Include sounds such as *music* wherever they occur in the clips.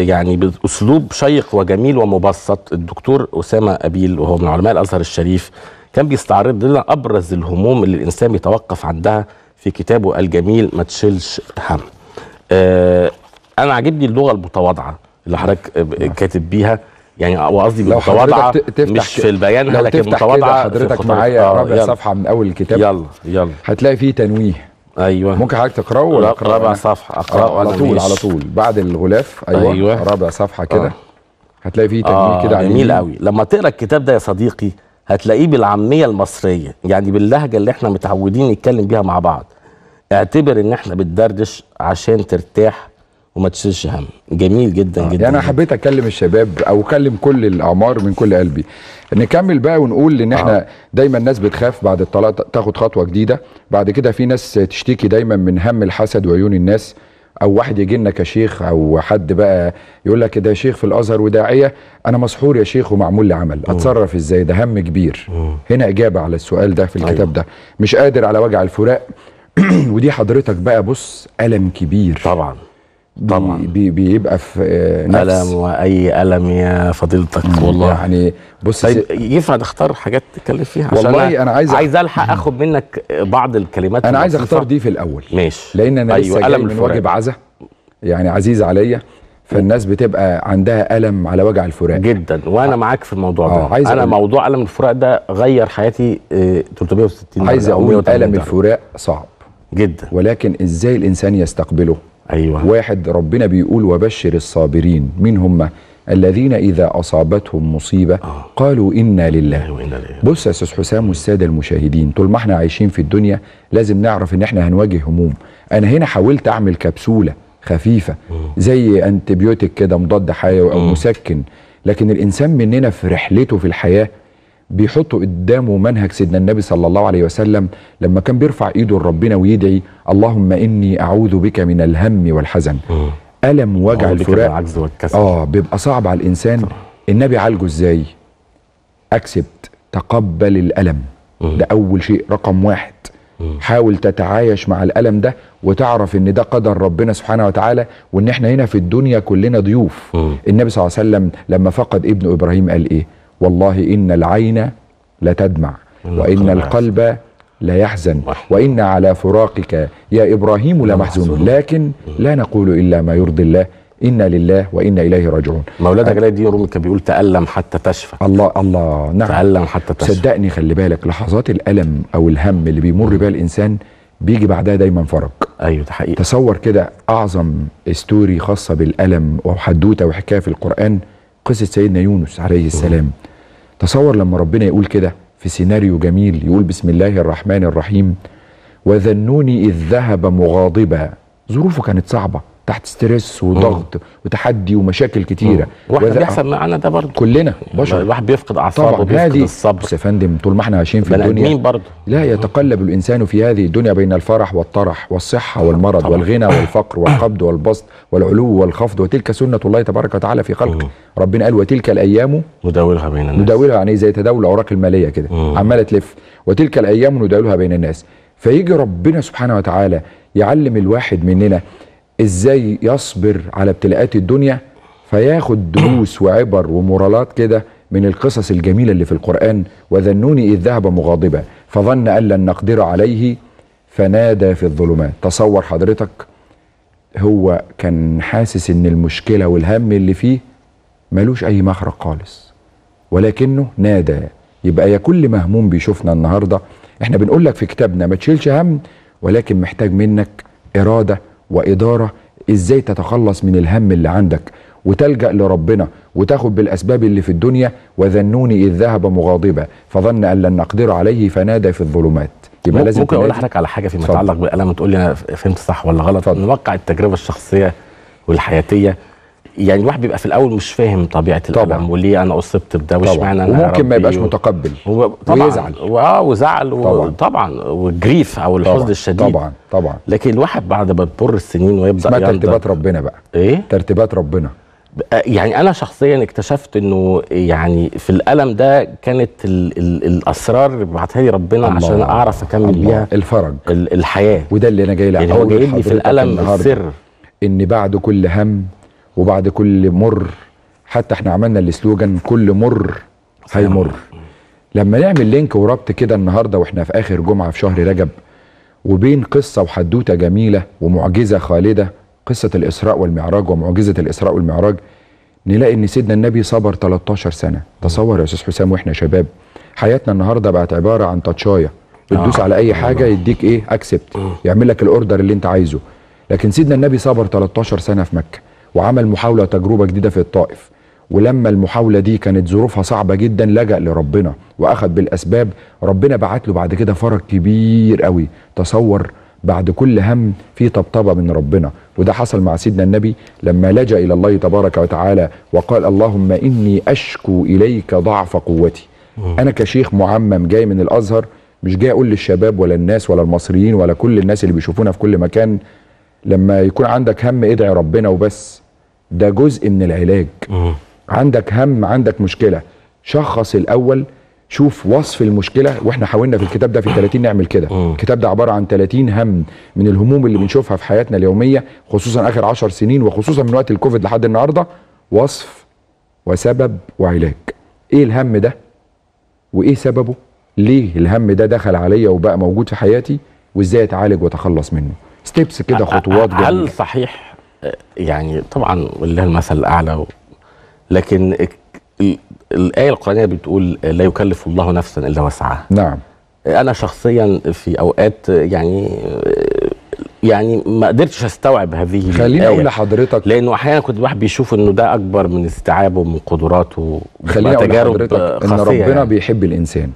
يعني باسلوب شيق وجميل ومبسط الدكتور اسامه ابيل وهو من علماء الازهر الشريف كان بيستعرض لنا ابرز الهموم اللي الانسان بيتوقف عندها في كتابه الجميل ما تشيلش هم آه انا عاجبني اللغه المتواضعه اللي حضرتك كاتب بيها يعني وقصدي متواضعه مش في البيان لكن متواضعه حضرتك معايا آه، ربع صفحه من اول الكتاب يلا يلا هتلاقي فيه تنويه ايوه ممكن حضرتك تقراه ولا رابع صفحه اقراه على طول على طول بعد الغلاف ايوه, أيوة. رابع صفحه كده آه. هتلاقي فيه تجميل آه كده جميل قوي لما تقرا الكتاب ده يا صديقي هتلاقيه بالعاميه المصريه يعني باللهجه اللي احنا متعودين نتكلم بيها مع بعض اعتبر ان احنا بندردش عشان ترتاح وما تشيلش هم جميل جدا آه. جدا يعني انا حبيت اكلم الشباب او اكلم كل الاعمار من كل قلبي نكمل بقى ونقول ان احنا آه. دايما الناس بتخاف بعد الطلاق تاخد خطوه جديده بعد كده في ناس تشتكي دايما من هم الحسد وعيون الناس او واحد يجي لنا كشيخ او حد بقى يقول لك ده شيخ في الازهر وداعيه انا مسحور يا شيخ ومعمول لي عمل اتصرف ازاي ده هم كبير أوه. هنا اجابه على السؤال ده في أيوه. الكتاب أيوه. ده مش قادر على وجع الفراق *clears throat* ودي حضرتك بقى بص الم كبير طبعا طبعا بي بيبقى في آه، نفس ألم وأي ألم يا فضيلتك والله يعني, يعني بص طيب ينفع تختار حاجات تتكلم فيها عشان والله أنا عايز عايز ألحق أخد منك بعض الكلمات أنا عايز أختار دي في الأول ماشي لأن أنا أيوة لسه ألم من واجب عزا يعني عزيز عليا فالناس بتبقى عندها الم على وجع الفراق جدا وانا آه. معاك في الموضوع ده آه، عايز انا أقول. موضوع الم الفراق ده غير حياتي 360 آه، عايز اقول الم الفراق صعب جدا ولكن ازاي الانسان يستقبله أيوة. واحد ربنا بيقول وبشر الصابرين مين هم الذين إذا أصابتهم مصيبة آه. قالوا إنا لله أيوة إنا لله بص يا أستاذ حسام والسادة المشاهدين طول ما احنا عايشين في الدنيا لازم نعرف إن احنا هنواجه هموم أنا هنا حاولت أعمل كبسولة خفيفة زي أنتبيوتك كده مضاد حيوي أو مسكن لكن الإنسان مننا في رحلته في الحياة بيحطوا قدامه منهج سيدنا النبي صلى الله عليه وسلم لما كان بيرفع ايده لربنا ويدعي اللهم اني اعوذ بك من الهم والحزن الم وجع الفراق العجز والكسل اه بيبقى صعب على الانسان صح. النبي عالجه ازاي اكسبت تقبل الالم مم. ده اول شيء رقم واحد مم. حاول تتعايش مع الالم ده وتعرف ان ده قدر ربنا سبحانه وتعالى وان احنا هنا في الدنيا كلنا ضيوف مم. النبي صلى الله عليه وسلم لما فقد ابنه ابراهيم قال ايه والله إن العين لتدمع وإن القلب لا يحزن وإن على فراقك يا إبراهيم لمحزون لكن لا نقول إلا ما يرضي الله إنا لله وإنا إليه راجعون جلال الدين دي كان بيقول تألم حتى تشفى الله الله نعم تألم حتى تشفى صدقني خلي بالك لحظات الألم أو الهم اللي بيمر بيها الإنسان بيجي بعدها دايما فرج ايوه ده حقيقي تصور كده اعظم ستوري خاصه بالالم وحدوته وحكايه في القران قصه سيدنا يونس عليه السلام تصور لما ربنا يقول كده في سيناريو جميل يقول بسم الله الرحمن الرحيم وذنوني إذ ذهب مغاضبا ظروفه كانت صعبة تحت ستريس وضغط وتحدي ومشاكل كتيره واحنا بيحصل معانا ده برضه كلنا بشر الواحد بيفقد اعصابه بيفقد الصبر بس يا فندم طول ما احنا عايشين في الدنيا برضه لا يتقلب الانسان في هذه الدنيا بين الفرح والطرح والصحه والمرض طبعا. والغنى والفقر والقبض والبسط والعلو والخفض وتلك سنه الله تبارك وتعالى في خلقه ربنا قال وتلك الايام نداولها بين الناس نداولها يعني زي تداول الاوراق الماليه كده عماله تلف وتلك الايام نداولها بين الناس فيجي ربنا سبحانه وتعالى يعلم الواحد مننا ازاي يصبر على ابتلاءات الدنيا فياخد دروس *clears throat* وعبر ومورالات كده من القصص الجميله اللي في القران وذنوني اذ ذهب مغاضبا فظن ان لن نقدر عليه فنادى في الظلمات تصور حضرتك هو كان حاسس ان المشكله والهم اللي فيه ملوش اي مخرج خالص ولكنه نادى يبقى يا كل مهموم بيشوفنا النهارده احنا بنقول لك في كتابنا ما تشيلش هم ولكن محتاج منك اراده وإدارة إزاي تتخلص من الهم اللي عندك وتلجأ لربنا وتاخد بالأسباب اللي في الدنيا وذنوني إذ ذهب مغاضبا فظن أن لن نقدر عليه فنادى في الظلمات يبقى لازم ممكن اقول لحضرتك على حاجه فيما يتعلق بالقلم تقول لي انا فهمت صح ولا غلط من واقع التجربه الشخصيه والحياتيه يعني الواحد بيبقى في الاول مش فاهم طبيعه الالم وليه انا اصبت بده واشمعنى انا وممكن ما يبقاش متقبل آه، و... طبعا ويزعل اه وزعل وطبعا طبعا والجريف او الحزن الشديد طبعا طبعا لكن الواحد بعد ما تمر السنين ويبدا اسمها ترتيبات ربنا بقى ايه ترتيبات ربنا آه، يعني انا شخصيا اكتشفت انه يعني في الالم ده كانت الـ الـ الاسرار بعتها لي ربنا الله عشان اعرف اكمل بيها الفرج الحياه وده اللي انا جاي لك يعني هو جاي لي في الالم السر ان بعد كل هم وبعد كل مر حتى احنا عملنا السلوجان كل مر هيمر لما نعمل لينك وربط كده النهارده واحنا في اخر جمعه في شهر رجب وبين قصه وحدوته جميله ومعجزه خالده قصه الاسراء والمعراج ومعجزه الاسراء والمعراج نلاقي ان سيدنا النبي صبر 13 سنه تصور يا استاذ حسام واحنا شباب حياتنا النهارده بقت عباره عن تاتشايه تدوس آه. على اي حاجه يديك ايه اكسبت آه. يعمل لك الاوردر اللي انت عايزه لكن سيدنا النبي صبر 13 سنه في مكه وعمل محاوله تجربه جديده في الطائف ولما المحاوله دي كانت ظروفها صعبه جدا لجا لربنا واخذ بالاسباب ربنا بعت له بعد كده فرج كبير قوي تصور بعد كل هم في طبطبه من ربنا وده حصل مع سيدنا النبي لما لجا الى الله تبارك وتعالى وقال اللهم اني اشكو اليك ضعف قوتي انا كشيخ معمم جاي من الازهر مش جاي اقول للشباب ولا الناس ولا المصريين ولا كل الناس اللي بيشوفونا في كل مكان لما يكون عندك هم ادعي ربنا وبس ده جزء من العلاج مم. عندك هم عندك مشكله شخص الاول شوف وصف المشكله واحنا حاولنا في الكتاب ده في 30 نعمل كده الكتاب ده عباره عن 30 هم من الهموم اللي بنشوفها في حياتنا اليوميه خصوصا اخر 10 سنين وخصوصا من وقت الكوفيد لحد النهارده وصف وسبب وعلاج ايه الهم ده وايه سببه ليه الهم ده دخل عليا وبقى موجود في حياتي وازاي اتعالج واتخلص منه ستيبس كده خطوات جميله هل صحيح يعني طبعا لله المثل الاعلى لكن الايه القرانيه بتقول لا يكلف الله نفسا الا وسعها نعم انا شخصيا في اوقات يعني يعني ما قدرتش استوعب هذه خليني اقول لحضرتك لانه احيانا كنت الواحد بيشوف انه ده اكبر من استيعابه من قدراته خليني اقول لحضرتك ان ربنا يعني. بيحب الانسان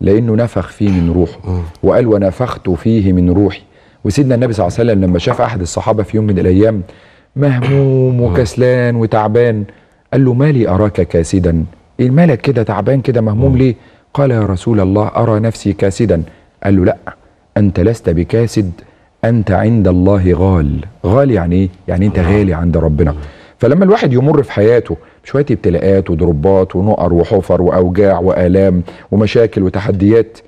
لانه نفخ فيه من روحه وقال ونفخت فيه من روحي وسيدنا النبي صلى الله عليه وسلم لما شاف احد الصحابه في يوم من الايام مهموم آه. وكسلان وتعبان قال له مالي اراك كاسدا ايه مالك كده تعبان كده مهموم آه. ليه قال يا رسول الله ارى نفسي كاسدا قال له لا انت لست بكاسد انت عند الله غال غال يعني ايه يعني انت آه. غالي عند ربنا فلما الواحد يمر في حياته بشويه ابتلاءات وضربات ونقر وحفر واوجاع والام ومشاكل وتحديات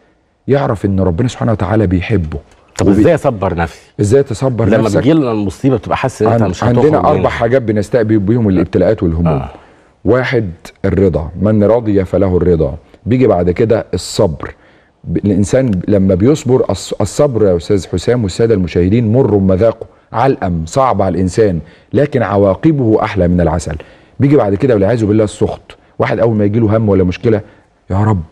يعرف ان ربنا سبحانه وتعالى بيحبه طب ازاي اصبر نفسي؟ ازاي تصبر لما نفسك؟ لما بتجي لنا المصيبه بتبقى حاسس ان انت عن مش عندنا اربع حاجات بنستقبل بيهم الابتلاءات والهموم. آه. واحد الرضا، من رضي فله الرضا. بيجي بعد كده الصبر. الانسان لما بيصبر الصبر يا استاذ حسام والساده المشاهدين مر مذاقه علقم صعب على الانسان لكن عواقبه احلى من العسل. بيجي بعد كده والعياذ بالله السخط، واحد اول ما يجي له هم ولا مشكله يا رب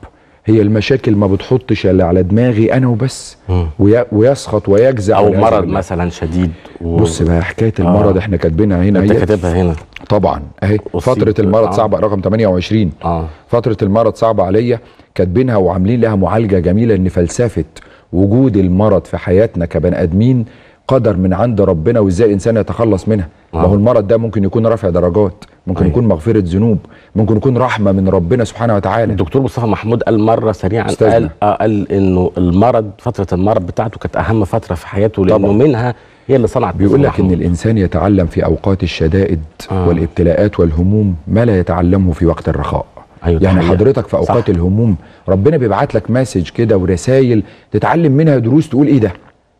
هي المشاكل ما بتحطش الا على دماغي انا وبس ويا ويسخط ويجزع او مرض بالله. مثلا شديد و... بص بقى حكايه آه. المرض آه. احنا كاتبينها هنا انت كاتبها هنا طبعا اهي فتره المرض آه. صعبه رقم 28 آه. فتره المرض صعبه عليا كاتبينها وعاملين لها معالجه جميله ان فلسفه وجود المرض في حياتنا كبني ادمين قدر من عند ربنا وازاي الانسان يتخلص منها ما آه. هو المرض ده ممكن يكون رفع درجات ممكن أيه. يكون مغفره ذنوب ممكن يكون رحمه من ربنا سبحانه وتعالى الدكتور مصطفى محمود قال مره سريعا قال آه، قال انه المرض فتره المرض بتاعته كانت اهم فتره في حياته لانه طبعا. منها هي اللي صنعت بيقول لك ان الانسان يتعلم في اوقات الشدائد آه. والابتلاءات والهموم ما لا يتعلمه في وقت الرخاء أيوة يعني طبعاً. حضرتك في اوقات صح. الهموم ربنا بيبعت لك مسج كده ورسائل تتعلم منها دروس تقول ايه ده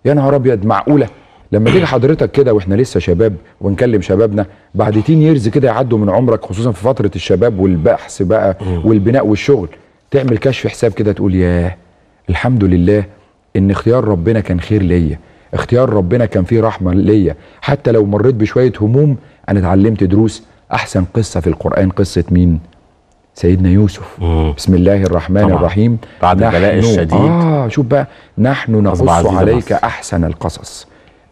يا نهار ابيض معقوله لما تيجي حضرتك كده واحنا لسه شباب ونكلم شبابنا بعد تين يرز كده يعدوا من عمرك خصوصا في فتره الشباب والبحث بقى والبناء والشغل تعمل كشف حساب كده تقول ياه الحمد لله ان اختيار ربنا كان خير ليا اختيار ربنا كان فيه رحمه ليا حتى لو مريت بشويه هموم انا اتعلمت دروس احسن قصه في القران قصه مين سيدنا يوسف مم. بسم الله الرحمن طبعا. الرحيم بعد البلاء الشديد اه شوف بقى نحن نقص عليك بس. احسن القصص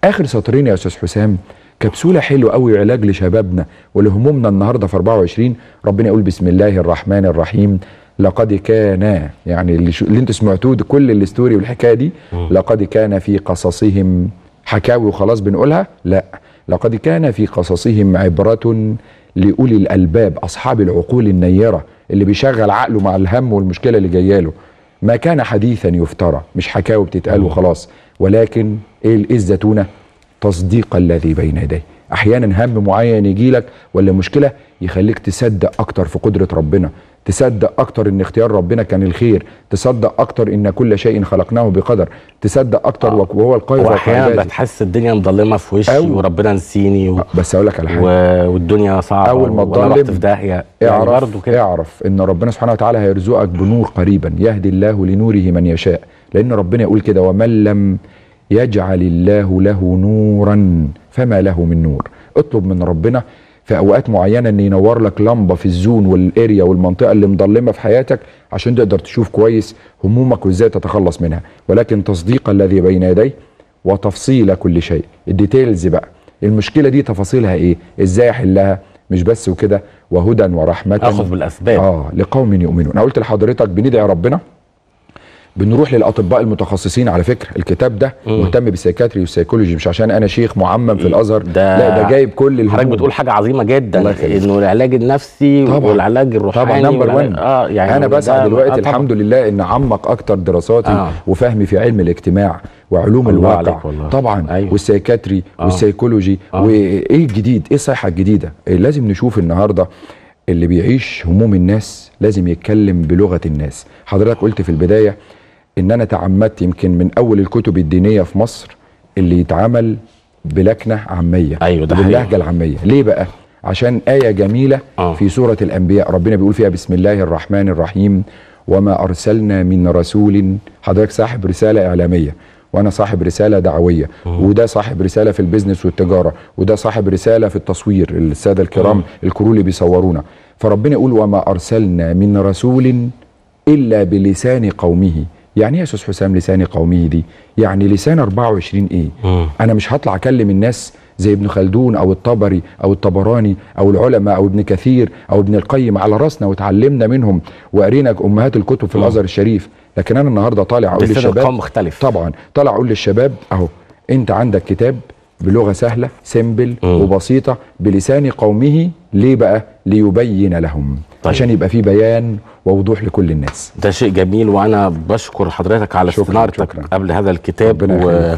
اخر سطرين يا استاذ حسام كبسوله حلوه قوي علاج لشبابنا ولهمومنا النهارده في 24 ربنا يقول بسم الله الرحمن الرحيم لقد كان يعني اللي, اللي انت سمعتوه ده كل الاستوري والحكايه دي لقد كان في قصصهم حكاوي وخلاص بنقولها لا لقد كان في قصصهم عبره لاولي الالباب اصحاب العقول النيره اللي بيشغل عقله مع الهم والمشكله اللي جايه له ما كان حديثا يفترى مش حكاوي بتتقال وخلاص ولكن ايه الزتونه تصديق الذي بين يديه احيانا هم معين يجيلك ولا مشكله يخليك تصدق اكتر في قدره ربنا تصدق اكتر ان اختيار ربنا كان الخير تصدق اكتر ان كل شيء خلقناه بقدر تصدق اكتر آه. وهو القاهر واحيانا بتحس الدنيا مظلمه في وشي أو. وربنا نسيني و... آه، بس اقول لك على حاجه و... والدنيا صعبه اول ما تضلم في داهيه يعني اعرف يعني اعرف ان ربنا سبحانه وتعالى هيرزقك بنور قريبا يهدي الله لنوره من يشاء لان ربنا يقول كده ومن لم يجعل الله له نورا فما له من نور اطلب من ربنا في اوقات معينه ان ينور لك لمبه في الزون والاريا والمنطقه اللي مظلمه في حياتك عشان تقدر تشوف كويس همومك وازاي تتخلص منها ولكن تصديق الذي بين يديه وتفصيل كل شيء الديتيلز بقى المشكله دي تفاصيلها ايه ازاي احلها مش بس وكده وهدى ورحمه اخذ بالاسباب اه لقوم يؤمنون انا قلت لحضرتك بندعي ربنا بنروح للاطباء المتخصصين على فكره الكتاب ده مم. مهتم بالسيكاتري والسيكولوجي مش عشان انا شيخ معمم في الازهر ده لا ده جايب كل الهموم حضرتك بتقول حاجه عظيمه جدا انه العلاج النفسي طبعا والعلاج الروحاني طبعا نمبر 1 اه يعني انا بسعى دلوقتي آه الحمد لله ان اعمق اكتر دراساتي آه. وفهمي في علم الاجتماع وعلوم الواقع طبعا أيوه. والسيكاتري آه. والسيكولوجي آه. وايه الجديد ايه الصحه الجديده إيه لازم نشوف النهارده اللي بيعيش هموم الناس لازم يتكلم بلغه الناس حضرتك قلت في البدايه ان انا تعمدت يمكن من اول الكتب الدينيه في مصر اللي يتعمل بلكنه عاميه ايوه ده باللهجه العاميه ليه بقى عشان ايه جميله آه. في سوره الانبياء ربنا بيقول فيها بسم الله الرحمن الرحيم وما ارسلنا من رسول حضرتك صاحب رساله اعلاميه وانا صاحب رساله دعويه أوه. وده صاحب رساله في البيزنس والتجاره وده صاحب رساله في التصوير الساده الكرام الكرو اللي بيصورونا فربنا يقول وما ارسلنا من رسول الا بلسان قومه يعني ايه يا استاذ حسام لساني قومي دي يعني لسان 24 ايه مم. انا مش هطلع اكلم الناس زي ابن خلدون او الطبري او الطبراني او العلماء او ابن كثير او ابن القيم على راسنا وتعلمنا منهم وقرينا امهات الكتب في الازهر الشريف لكن انا النهارده طالع اقول للشباب مختلف طبعا طالع اقول للشباب اهو انت عندك كتاب بلغه سهله سيمبل وبسيطه بلسان قومه ليه بقى ليبين لهم طيب. عشان يبقى في بيان ووضوح لكل الناس ده شيء جميل وانا بشكر حضرتك على استنارتك قبل هذا الكتاب و...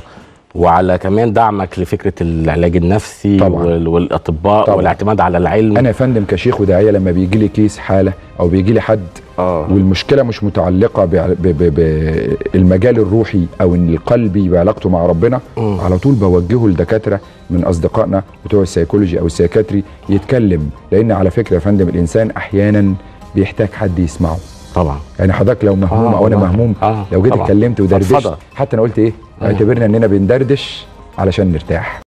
وعلى كمان دعمك لفكره العلاج النفسي طبعا. والاطباء طبعا. والاعتماد على العلم انا يا فندم كشيخ وداعيه لما بيجي لي كيس حاله او بيجي لي حد آه. والمشكله مش متعلقه بالمجال الروحي او القلبي بعلاقته مع ربنا آه. على طول بوجهه لدكاتره من اصدقائنا بتوع السيكولوجي او السيكاتري يتكلم لان على فكره يا فندم الانسان احيانا بيحتاج حد يسمعه طبعا يعني حضرتك لو مهموم آه او انا مهموم آه لو جيت اتكلمت ودردشت حتى انا قلت ايه أيوه. اعتبرنا اننا بندردش علشان نرتاح